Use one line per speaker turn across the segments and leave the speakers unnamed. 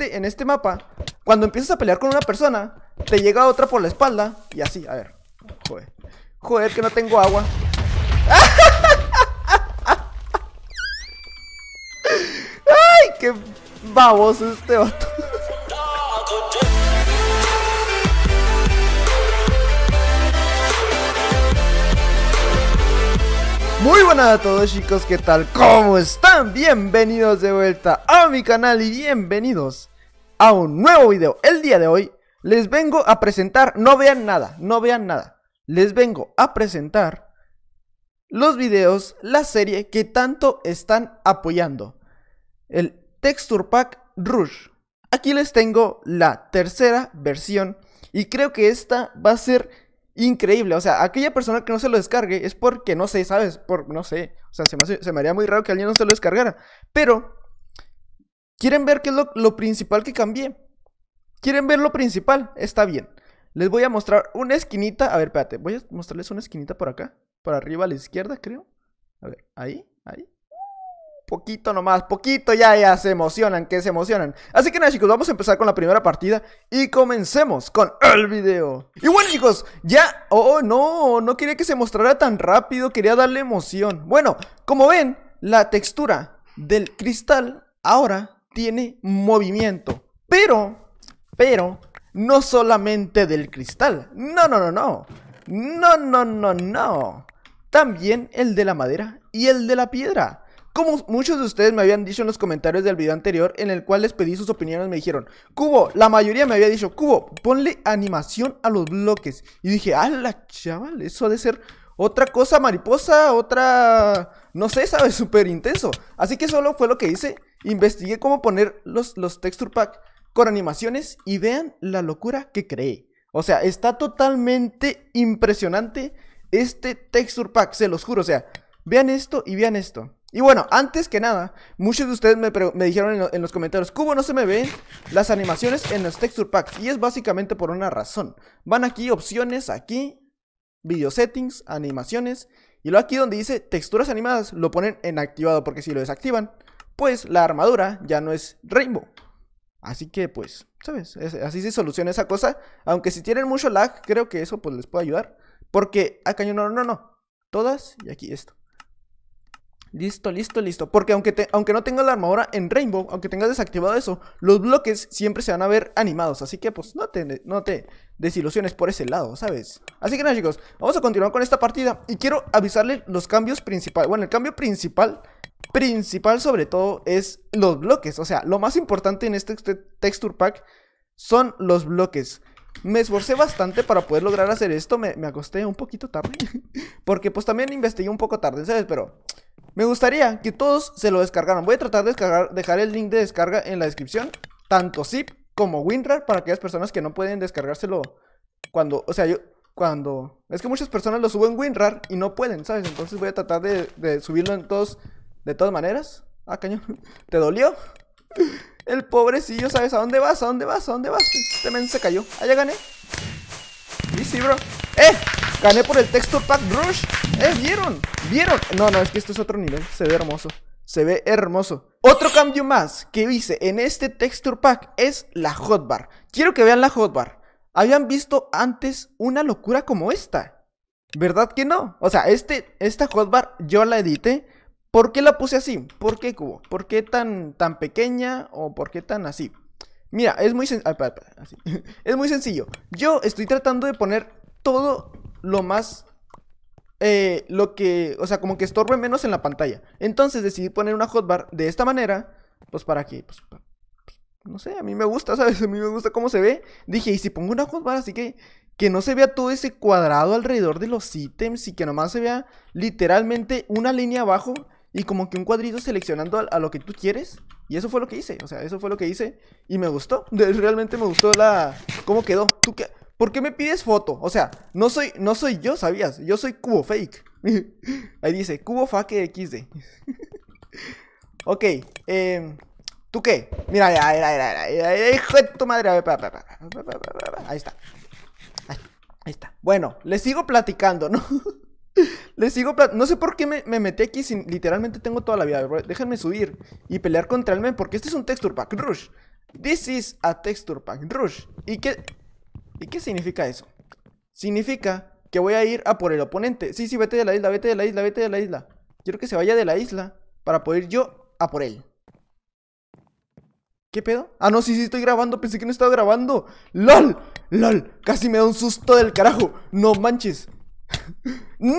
Este, en este mapa, cuando empiezas a pelear con una persona, te llega otra por la espalda y así, a ver. Joder. Joder, que no tengo agua. ¡Ay, qué baboso este Muy buenas a todos chicos, ¿qué tal? ¿Cómo están? Bienvenidos de vuelta a mi canal y bienvenidos a un nuevo video. El día de hoy les vengo a presentar, no vean nada, no vean nada. Les vengo a presentar los videos, la serie que tanto están apoyando. El Texture Pack Rush. Aquí les tengo la tercera versión y creo que esta va a ser increíble. O sea, aquella persona que no se lo descargue es porque, no sé, ¿sabes? Por, no sé. O sea, se me, haría muy raro que alguien no se lo descargara. Pero, ¿quieren ver qué es lo, lo principal que cambié? ¿Quieren ver lo principal? Está bien. Les voy a mostrar una esquinita. A ver, espérate. Voy a mostrarles una esquinita por acá. Por arriba a la izquierda, creo. A ver, ahí, ahí. Poquito nomás, poquito ya, ya se emocionan, que se emocionan. Así que nada chicos, vamos a empezar con la primera partida y comencemos con el video. Y bueno chicos, ya, oh, oh no, no quería que se mostrara tan rápido, quería darle emoción. Bueno, como ven, la textura del cristal ahora tiene movimiento. Pero, pero, no solamente del cristal. No, no, no, no. No, no, no, no. También el de la madera y el de la piedra. Como muchos de ustedes me habían dicho en los comentarios del video anterior, en el cual les pedí sus opiniones, me dijeron, Cubo, la mayoría me había dicho, Cubo, ponle animación a los bloques. Y dije, la chaval, eso ha de ser otra cosa mariposa, otra... No sé, sabe Súper intenso. Así que solo fue lo que hice. Investigué cómo poner los, los texture pack con animaciones y vean la locura que creé. O sea, está totalmente impresionante este texture pack, se los juro. O sea, vean esto y vean esto. Y bueno, antes que nada, muchos de ustedes me, dijeron en, los comentarios, ¿cómo no se me ven las animaciones en los texture packs? Y es básicamente por una razón. Van aquí, opciones, aquí, video settings, animaciones, y luego aquí donde dice texturas animadas, lo ponen en activado, porque si lo desactivan, pues la armadura ya no es rainbow. Así que pues, ¿sabes? así se soluciona esa cosa. Aunque si tienen mucho lag, creo que eso pues les puede ayudar. Porque acá ah, no, no, no. Todas y aquí esto. Listo, listo, listo. Porque aunque, te, aunque no tenga la armadura en Rainbow, aunque tengas desactivado eso, los bloques siempre se van a ver animados. Así que pues no te, no te desilusiones por ese lado, ¿sabes? Así que nada chicos, vamos a continuar con esta partida. Y quiero avisarles los cambios principales. Bueno, el cambio principal, principal sobre todo es los bloques. O sea, lo más importante en este texture pack son los bloques. Me esforcé bastante para poder lograr hacer esto. Me, me acosté un poquito tarde. porque pues también investigué un poco tarde, ¿sabes? Pero... Me gustaría que todos se lo descargaran. Voy a tratar de descargar, dejar el link de descarga en la descripción, tanto zip como WinRAR, para aquellas personas que no pueden descargárselo cuando, o sea, yo, cuando... Es que muchas personas lo suben WinRAR y no pueden, ¿sabes? Entonces voy a tratar de, subirlo en todos, de todas maneras. Ah, cañón. ¿Te dolió? El pobrecillo, ¿sabes? ¿A dónde vas? ¿A dónde vas? ¿A dónde vas? Este se cayó. Allá ah, gané. sí, bro. ¡Eh! Gané por el texture pack brush ¿Eh? ¿Vieron? ¿Vieron? No, no, es que esto es otro nivel. Se ve hermoso. Se ve hermoso. Otro cambio más que hice en este texture pack es la hotbar. Quiero que vean la hotbar. ¿Habían visto antes una locura como esta? ¿Verdad que no? O sea, este, esta hotbar yo la edité. ¿Por qué la puse así? ¿Por qué cubo? ¿Por qué tan, tan pequeña o por qué tan así? Mira, es muy, es muy sencillo. Yo estoy tratando de poner todo lo más eh, lo que, o sea, como que estorbe menos en la pantalla. Entonces decidí poner una hotbar de esta manera, pues para que, pues, pues no sé, a mí me gusta, ¿sabes? A mí me gusta cómo se ve. Dije, y si pongo una hotbar así que, que no se vea todo ese cuadrado alrededor de los ítems y que nomás se vea literalmente una línea abajo y como que un cuadrito seleccionando a, lo que tú quieres. Y eso fue lo que hice, o sea, eso fue lo que hice y me gustó. realmente me gustó la... cómo quedó. ¿Tú qué? ¿Por qué me pides foto? O sea, no soy, no soy yo, ¿sabías? Yo soy Cubo Fake. Ahí dice, Cubo Fake XD. ok, eh, ¿tú qué? Mira, mira, mira, mira, hijo de tu madre. Ahí está. Ahí, está. Bueno, les sigo platicando, ¿no? Les sigo platicando. No sé por qué me, me metí aquí sin... Literalmente tengo toda la vida. Déjenme subir y pelear contra el men. Porque este es un texture pack. Rush. This is a texture pack. Rush. ¿Y qué, ¿Y qué significa eso? Significa que voy a ir a por el oponente. Sí, sí, vete de la isla, vete de la isla, vete de la isla. Quiero que se vaya de la isla para poder yo a por él. ¿Qué pedo? Ah, no, sí, sí, estoy grabando. Pensé que no estaba grabando. ¡Lol! ¡Lol! Casi me da un susto del carajo. No manches. ¡No!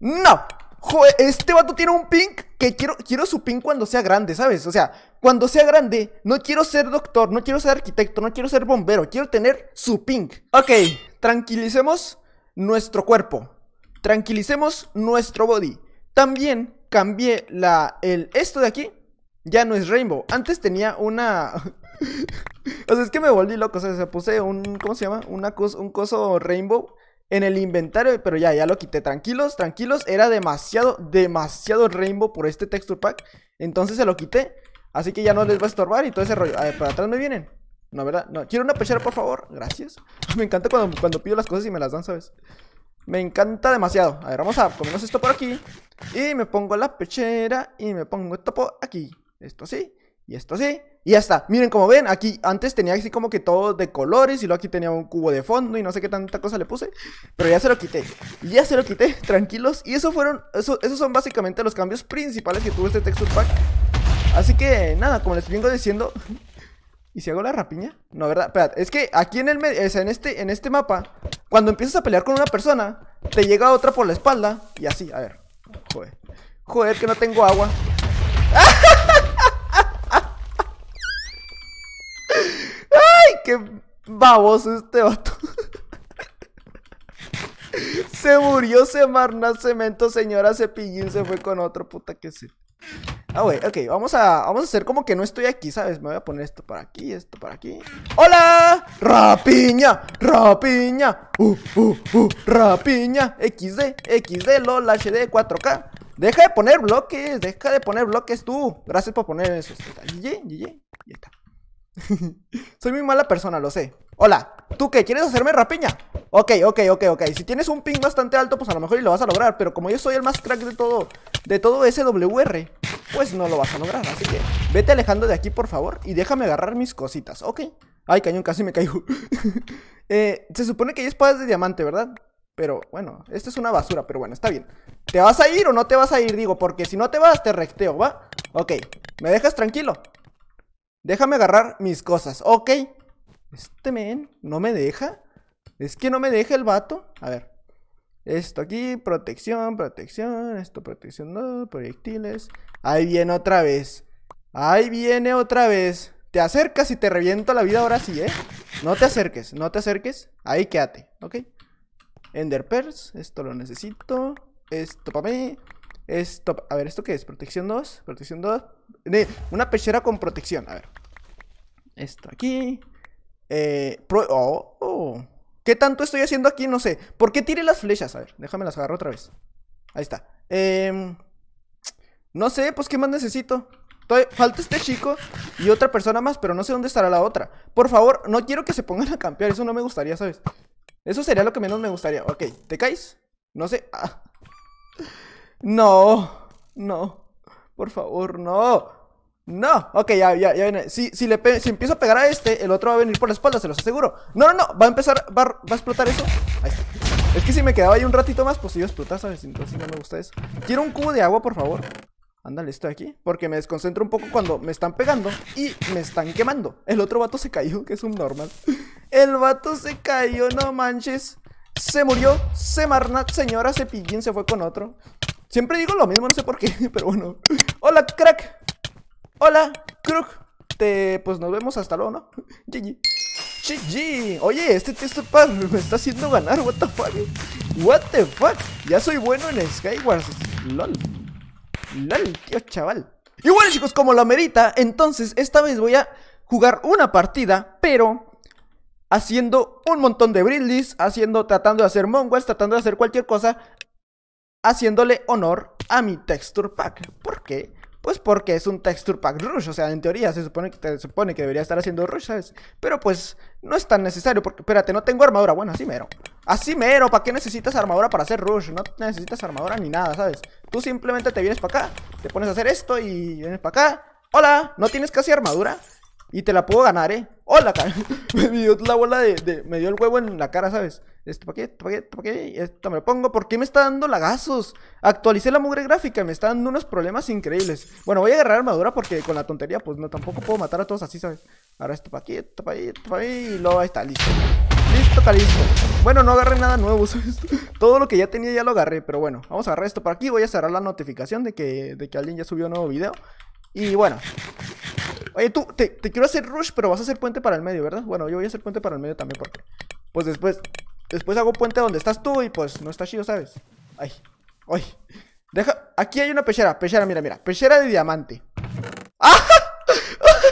¡No! Joder, este vato tiene un pink que quiero, quiero su pink cuando sea grande, ¿sabes? O sea, cuando sea grande, no quiero ser doctor, no quiero ser arquitecto, no quiero ser bombero, quiero tener su pink. Ok, tranquilicemos nuestro cuerpo, tranquilicemos nuestro body. También cambié la, el, esto de aquí, ya no es rainbow. Antes tenía una... o sea, es que me volví loco, o sea, se puse un, ¿cómo se llama? Una un coso rainbow en el inventario, pero ya, ya lo quité. Tranquilos, tranquilos. Era demasiado, demasiado rainbow por este texture pack. Entonces se lo quité. Así que ya no les va a estorbar y todo ese rollo. A ver, para atrás me vienen. No, ¿verdad? No. Quiero una pechera, por favor. Gracias. Me encanta cuando, cuando pido las cosas y me las dan, ¿sabes? Me encanta demasiado. A ver, vamos a ponernos esto por aquí. Y me pongo la pechera y me pongo esto por aquí. Esto así. Y esto sí Y ya está. Miren, como ven, aquí antes tenía así como que todo de colores. Y luego aquí tenía un cubo de fondo y no sé qué tanta cosa le puse. Pero ya se lo quité. Ya se lo quité, tranquilos. Y eso fueron, esos son básicamente los cambios principales que tuvo este texture pack. Así que, nada, como les vengo diciendo... ¿Y si hago la rapiña? No, ¿verdad? es que aquí en el en este, en este mapa, cuando empiezas a pelear con una persona, te llega otra por la espalda y así, a ver. Joder. Joder, que no tengo agua. ¡Ah! Que baboso este vato. se murió Se Semarna Cemento, señora Cepillín se fue con otro puta que sí. Ah, güey, ok, vamos a, vamos a hacer como que no estoy aquí, ¿sabes? Me voy a poner esto para aquí, esto para aquí. ¡Hola! ¡Rapiña! ¡Rapiña! ¡Uh, uh, uh! ¡Rapiña! XD, XD, LOL, HD, 4K. Deja de poner bloques, deja de poner bloques tú. Gracias por poner eso. GG, GG, ya está. Soy muy mala persona, lo sé. Hola, ¿tú qué? ¿Quieres hacerme rapiña? Ok, ok, ok, ok. Si tienes un ping bastante alto, pues a lo mejor lo vas a lograr. Pero como yo soy el más crack de todo, de todo ese pues no lo vas a lograr. Así que vete alejando de aquí, por favor, y déjame agarrar mis cositas, ¿ok? Ay, cañón, casi me caigo. eh, se supone que hay espadas de diamante, ¿verdad? Pero bueno, esta es una basura, pero bueno, está bien. ¿Te vas a ir o no te vas a ir? Digo, porque si no te vas, te recteo, ¿va? Ok, ¿me dejas tranquilo? Déjame agarrar mis cosas. Ok. Este men no me deja. Es que no me deja el vato. A ver. Esto aquí, protección, protección. Esto, protección, no, proyectiles. Ahí viene otra vez. Ahí viene otra vez. Te acercas y te reviento la vida ahora sí, ¿eh? No te acerques, no te acerques. Ahí quédate, ¿ok? Ender Pearls, esto lo necesito. Esto para mí. Esto, a ver, ¿esto qué es? Protección 2, protección 2. Una pechera con protección, a ver esto aquí. Eh, oh, oh, ¿Qué tanto estoy haciendo aquí? No sé. ¿Por qué tire las flechas? A ver, déjame las agarro otra vez. Ahí está. Eh, no sé, pues qué más necesito. falta este chico y otra persona más, pero no sé dónde estará la otra. Por favor, no quiero que se pongan a campear. Eso no me gustaría, ¿sabes? Eso sería lo que menos me gustaría. Ok, ¿te caes? No sé. Ah. No, no. Por favor, no. No, ok, ya, ya, ya viene. Si, le empiezo a pegar a este, el otro va a venir por la espalda, se los aseguro. No, no, no, va a empezar, va, a explotar eso. Ahí está. Es que si me quedaba ahí un ratito más, pues iba a explotar, ¿sabes? Entonces no me gusta eso. Quiero un cubo de agua, por favor. Ándale, estoy aquí. Porque me desconcentro un poco cuando me están pegando y me están quemando. El otro vato se cayó, que es un normal. El vato se cayó, no manches. Se murió, se marna, señora se Cepillín se fue con otro. Siempre digo lo mismo, no sé por qué, pero bueno. Hola, crack. Hola, Crook. Te, pues nos vemos hasta luego, ¿no? GG. GG. Oye, este texture pack me está haciendo ganar. What the fuck? Eh. What the fuck? Ya soy bueno en Skywars. LOL. LOL, tío chaval. Y bueno, chicos, como lo amerita entonces esta vez voy a jugar una partida, pero haciendo un montón de brindis haciendo, tratando de hacer mongols, tratando de hacer cualquier cosa, haciéndole honor a mi texture pack. ¿Por qué? Pues porque es un texture pack rush, o sea, en teoría se supone que, supone que debería estar haciendo rush, ¿sabes? Pero pues no es tan necesario, porque espérate, no tengo armadura, bueno, así mero. Así mero, ¿para qué necesitas armadura para hacer rush? No necesitas armadura ni nada, ¿sabes? Tú simplemente te vienes para acá, te pones a hacer esto y vienes para acá. Hola, no tienes casi armadura y te la puedo ganar, ¿eh? Hola, me dio la bola de, de, Me dio el huevo en la cara, ¿sabes? esto para qué, esto para qué, esto me lo pongo, ¿por qué me está dando lagazos? Actualicé la mugre gráfica, me está dando unos problemas increíbles. Bueno, voy a agarrar armadura porque con la tontería, pues no, tampoco puedo matar a todos así, ¿sabes? Ahora esto para aquí, esto para ahí, esto ahí, y luego está, listo. Listo, está listo. Bueno, no agarré nada nuevo, ¿sabes? Todo lo que ya tenía ya lo agarré, pero bueno, vamos a agarrar esto para aquí, voy a cerrar la notificación de que, que alguien ya subió un nuevo video. Y bueno, Oye, tú, te, te, quiero hacer rush, pero vas a hacer puente para el medio, ¿verdad? Bueno, yo voy a hacer puente para el medio también porque... Pues después... Después hago puente donde estás tú y pues no está chido, ¿sabes? Ay, ay. Deja. Aquí hay una pechera. Pechera, mira, mira. Pechera de diamante. ¡Ah!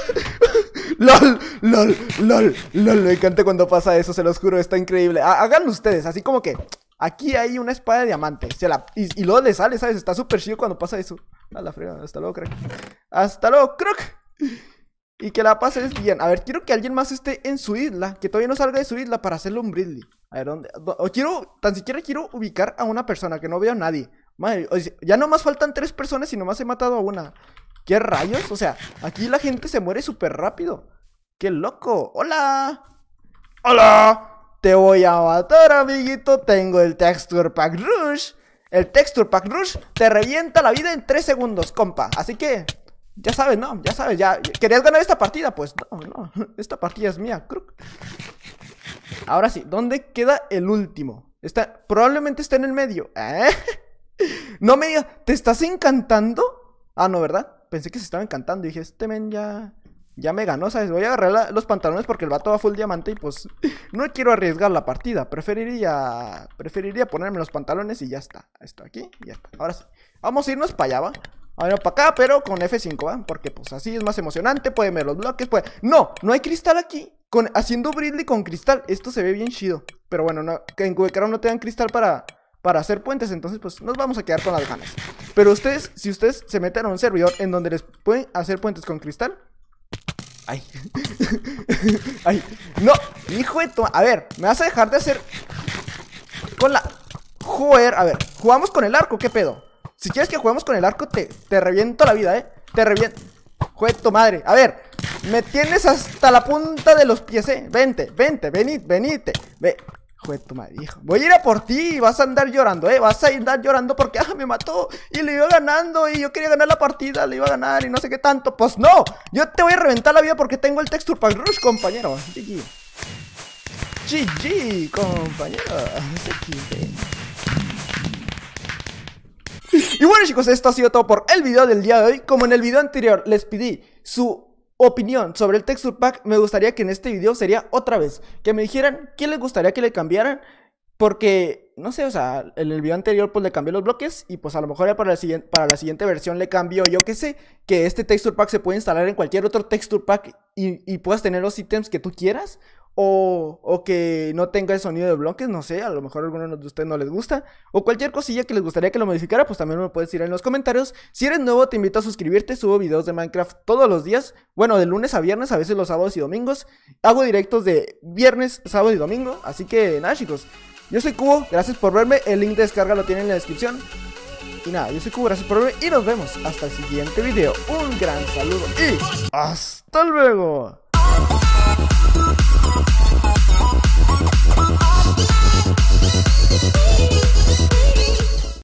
LOL, LOL, LOL, LOL. Me encanta cuando pasa eso, se los juro. Está increíble. Hagan ustedes, así como que. Aquí hay una espada de diamante. la... y, luego le sale, ¿sabes? Está súper chido cuando pasa eso. A la fregada. Hasta luego, crack. Hasta luego, crack. Y que la pases bien. A ver, quiero que alguien más esté en su isla. Que todavía no salga de su isla para hacerle un Bridley. A ver, ¿dónde? O quiero, tan siquiera quiero ubicar a una persona, que no veo a nadie. Madre, ya nomás faltan tres personas y nomás he matado a una. ¿Qué rayos? O sea, aquí la gente se muere súper rápido. ¡Qué loco! ¡Hola! ¡Hola! Te voy a matar, amiguito. Tengo el Texture Pack Rush. El Texture Pack Rush te revienta la vida en tres segundos, compa. Así que, ya sabes, ¿no? Ya sabes, ya. ¿Querías ganar esta partida? Pues no, no. Esta partida es mía, crook. Ahora sí, ¿dónde queda el último? Está, probablemente está en el medio. ¿Eh? No me digas, ¿te estás encantando? Ah, no, ¿verdad? Pensé que se estaba encantando. Y dije, este men ya, ya me ganó, ¿sabes? Voy a agarrar los pantalones porque el vato va full diamante y pues no quiero arriesgar la partida. Preferiría, preferiría ponerme los pantalones y ya está. Esto aquí, ya está. Ahora sí. Vamos a irnos para allá, ¿va? ver, ah, para acá, pero con F5, ¿va? Porque pues así es más emocionante, Puede ver los bloques, puede... No, no hay cristal aquí. Con, haciendo Bridley con cristal. Esto se ve bien chido. Pero bueno, no, en cubecaro no te dan cristal para, para hacer puentes. Entonces, pues nos vamos a quedar con las ganas. Pero ustedes, si ustedes se meten a un servidor en donde les pueden hacer puentes con cristal. Ay. Ay. No, hijo de A ver, me vas a dejar de hacer. Con la. Joder, a ver. Jugamos con el arco, ¿qué pedo? Si quieres que juguemos con el arco, te, te reviento la vida, ¿eh? Te reviento. Joder, tu madre. A ver, me tienes hasta la punta de los pies, eh. Vente, vente, venid, venite. Ve. Joder, tu madre, hijo. Voy a ir a por ti vas a andar llorando, eh. Vas a andar llorando porque ah, me mató y le iba ganando y yo quería ganar la partida, le iba a ganar y no sé qué tanto. Pues no, yo te voy a reventar la vida porque tengo el Texture Pack Rush, compañero. GG. GG, compañero. Y bueno chicos, esto ha sido todo por el video del día de hoy Como en el video anterior les pedí su opinión sobre el texture pack me gustaría que en este video sería otra vez que me dijeran qué les gustaría que le cambiaran porque no sé, o sea, en el video anterior pues le cambié los bloques y pues a lo mejor ya para la siguiente para la siguiente versión le cambio yo que sé, que este texture pack se puede instalar en cualquier otro texture pack y, y puedas tener los ítems que tú quieras. O, que no tenga el sonido de bloques, no sé, a lo mejor a algunos de ustedes no les gusta, o cualquier cosilla que les gustaría que lo modificara, pues también me lo puedes decir en los comentarios. Si eres nuevo, te invito a suscribirte, subo videos de Minecraft todos los días, bueno, de lunes a viernes, a veces los sábados y domingos, hago directos de viernes, sábado y domingo, así que nada chicos, yo soy Cubo, gracias por verme, el link de descarga lo tienen en la descripción. Y nada, yo soy Cubo, gracias por verme y nos vemos hasta el siguiente video. Un gran saludo y hasta luego.